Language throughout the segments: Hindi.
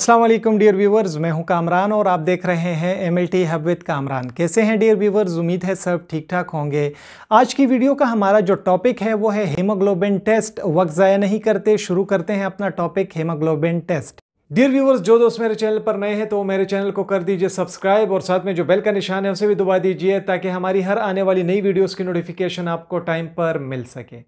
असलम डियर व्यूवर्स मैं हूं कामरान और आप देख रहे हैं M L T hub with Kamran कैसे हैं डियर व्यूवर्स उम्मीद है सब ठीक ठाक होंगे आज की वीडियो का हमारा जो टॉपिक है वो है हीमोग्लोबिन टेस्ट वक्त ज़ाया नहीं करते शुरू करते हैं अपना topic haemoglobin test dear viewers जो दोस्त मेरे चैनल पर नए हैं तो मेरे चैनल को कर दीजिए सब्सक्राइब और साथ में जो बेल का निशान है उसे भी दबा दीजिए ताकि हमारी हर आने वाली नई वीडियोस की नोटिफिकेशन आपको टाइम पर मिल सके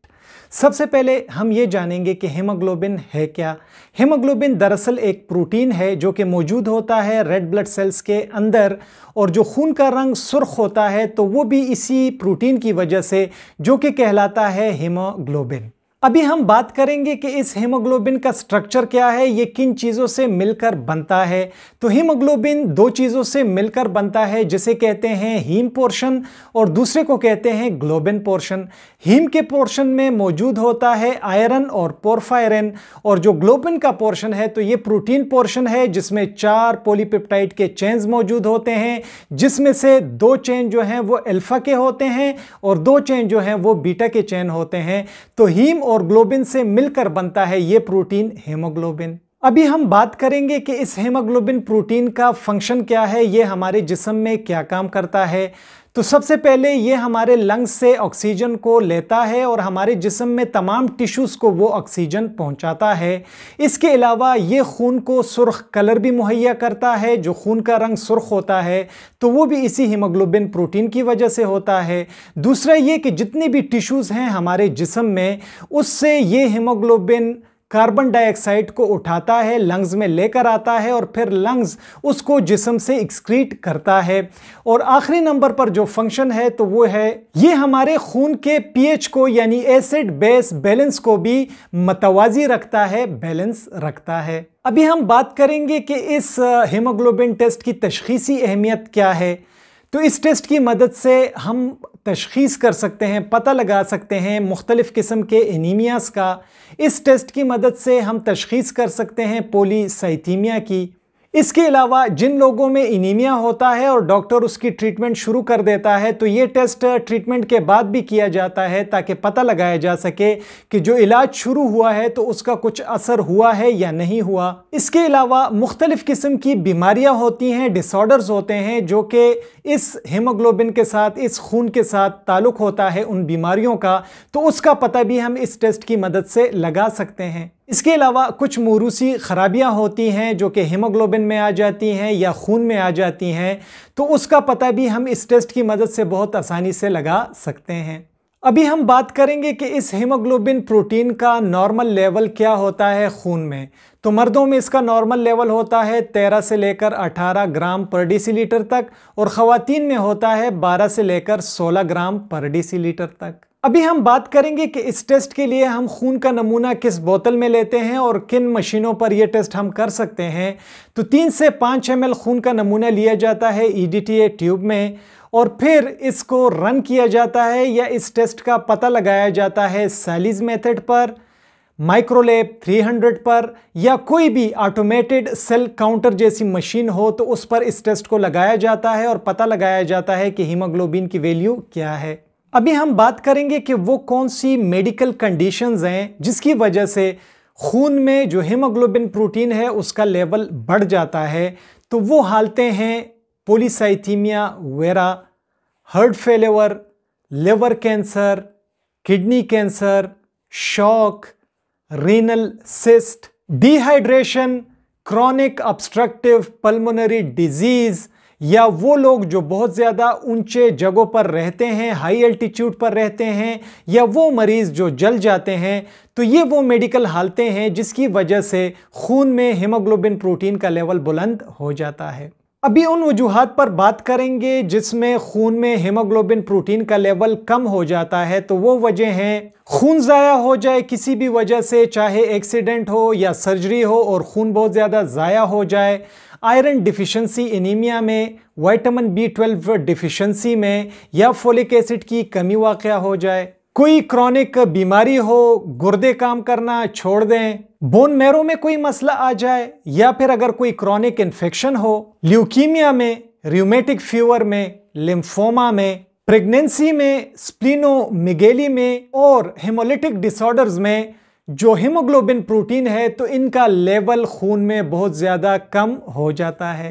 सबसे पहले हम ये जानेंगे कि हेमोग्लोबिन है क्या हेमोग्लोबिन दरअसल एक प्रोटीन है जो कि मौजूद होता है रेड ब्लड सेल्स के अंदर और जो खून का रंग सुर्ख होता है तो वो भी इसी प्रोटीन की वजह से जो कि कहलाता है हेमोग्लोबिन अभी हम बात करेंगे कि इस हीमोग्लोबिन का स्ट्रक्चर क्या है ये किन चीज़ों से मिलकर बनता है तो हीमोग्लोबिन दो चीज़ों से मिलकर बनता है जिसे कहते हैं हीम पोर्शन और दूसरे को कहते हैं ग्लोबिन पोर्शन हीम के पोर्शन में मौजूद होता है आयरन और पोरफायरन और जो ग्लोबिन का पोर्शन है तो ये प्रोटीन पोर्शन है जिसमें चार पोलीपिप्टाइट के चेंज मौजूद होते हैं जिसमें से दो चेन जो हैं वो एल्फा के होते हैं और दो चेन जो हैं वो बीटा के चेन होते हैं तो हीम और ग्लोबिन से मिलकर बनता है ये प्रोटीन हेमोग्लोबिन अभी हम बात करेंगे कि इस हेमोग्लोबिन प्रोटीन का फंक्शन क्या है ये हमारे जिसम में क्या काम करता है तो सबसे पहले ये हमारे लंग्स से ऑक्सीजन को लेता है और हमारे जिसम में तमाम टिश्यूज़ को वो ऑक्सीजन पहुंचाता है इसके अलावा ये खून को सुर्ख कलर भी मुहैया करता है जो खून का रंग सुर्ख होता है तो वो भी इसी हीमोग्लोबिन प्रोटीन की वजह से होता है दूसरा ये कि जितने भी टिश्यूज़ हैं हमारे जिसम में उससे ये हीमोग्लोबिन कार्बन डाइऑक्साइड को उठाता है लंग्स में लेकर आता है और फिर लंग्स उसको जिसम से एक्सक्रीट करता है और आखिरी नंबर पर जो फंक्शन है तो वो है ये हमारे खून के पीएच को यानी एसिड बेस बैलेंस को भी मतवाजी रखता है बैलेंस रखता है अभी हम बात करेंगे कि इस हीमोग्लोबिन uh, टेस्ट की तशखीसी अहमियत क्या है तो इस टेस्ट की मदद से हम तशखीस कर सकते हैं पता लगा सकते हैं मुख्तलिफ़ किस्म के एनीमियाज़ का इस टेस्ट की मदद से हम तशखीस कर सकते हैं पोलीसाइथीमिया की इसके अलावा जिन लोगों में इनीमिया होता है और डॉक्टर उसकी ट्रीटमेंट शुरू कर देता है तो ये टेस्ट ट्रीटमेंट के बाद भी किया जाता है ताकि पता लगाया जा सके कि जो इलाज शुरू हुआ है तो उसका कुछ असर हुआ है या नहीं हुआ इसके अलावा मुख्तलिफ़ किस्म की बीमारियाँ होती हैं डिसऑर्डर्स होते हैं जो कि इस हेमोग्लोबिन के साथ इस खून के साथ ताल्लुक़ होता है उन बीमारियों का तो उसका पता भी हम इस टेस्ट की मदद से लगा सकते हैं इसके अलावा कुछ मोरूसी ख़राबियाँ होती हैं जो कि हीमोग्लोबिन में आ जाती हैं या खून में आ जाती हैं तो उसका पता भी हम इस टेस्ट की मदद से बहुत आसानी से लगा सकते हैं अभी हम बात करेंगे कि इस हीमोग्लोबिन प्रोटीन का नॉर्मल लेवल क्या होता है खून में तो मर्दों में इसका नॉर्मल लेवल होता है 13 से लेकर 18 ग्राम पर डिसीलीटर तक और ख़वान में होता है 12 से लेकर 16 ग्राम पर डिसीलीटर तक अभी हम बात करेंगे कि इस टेस्ट के लिए हम खून का नमूना किस बोतल में लेते हैं और किन मशीनों पर यह टेस्ट हम कर सकते हैं तो तीन से पाँच एम खून का नमूना लिया जाता है ई e ट्यूब में और फिर इसको रन किया जाता है या इस टेस्ट का पता लगाया जाता है सैलीज मेथड पर माइक्रोलेब 300 पर या कोई भी ऑटोमेटेड सेल काउंटर जैसी मशीन हो तो उस पर इस टेस्ट को लगाया जाता है और पता लगाया जाता है कि हीमोग्लोबिन की वैल्यू क्या है अभी हम बात करेंगे कि वो कौन सी मेडिकल कंडीशंस हैं जिसकी वजह से खून में जो हीमोग्लोबिन प्रोटीन है उसका लेवल बढ़ जाता है तो वो हालतें हैं polycythaemia vera heart failure liver cancer kidney cancer shock renal cyst dehydration chronic obstructive pulmonary disease या वो लोग जो बहुत ज़्यादा ऊंचे जगहों पर रहते हैं हाई एल्टीट्यूड पर रहते हैं या वो मरीज़ जो जल जाते हैं तो ये वो मेडिकल हालतें हैं जिसकी वजह से खून में हीमोग्लोबिन प्रोटीन का लेवल बुलंद हो जाता है अभी उन वजूहत पर बात करेंगे जिसमें खून में हेमोग्लोबिन प्रोटीन का लेवल कम हो जाता है तो वो वजह हैं खून ज़ाया हो जाए किसी भी वजह से चाहे एक्सीडेंट हो या सर्जरी हो और खून बहुत ज़्यादा ज़ाया हो जाए आयरन डिफिशेंसी एनीमिया में वाइटामिन बी ट्वेल्व डिफिशेंसी में या फोलिक एसिड की कमी वाक़ हो जाए कोई क्रॉनिक बीमारी हो गुर्दे काम करना छोड़ दें बोन मैरो में कोई मसला आ जाए या फिर अगर कोई क्रॉनिक इन्फेक्शन हो ल्यूकीमिया में र्यूमेटिक फीवर में लिम्फोमा में प्रेगनेंसी में स्प्लिनोमिगेली में और हेमोलिटिक डिसऑर्डर्स में जो हीमोग्लोबिन प्रोटीन है तो इनका लेवल खून में बहुत ज़्यादा कम हो जाता है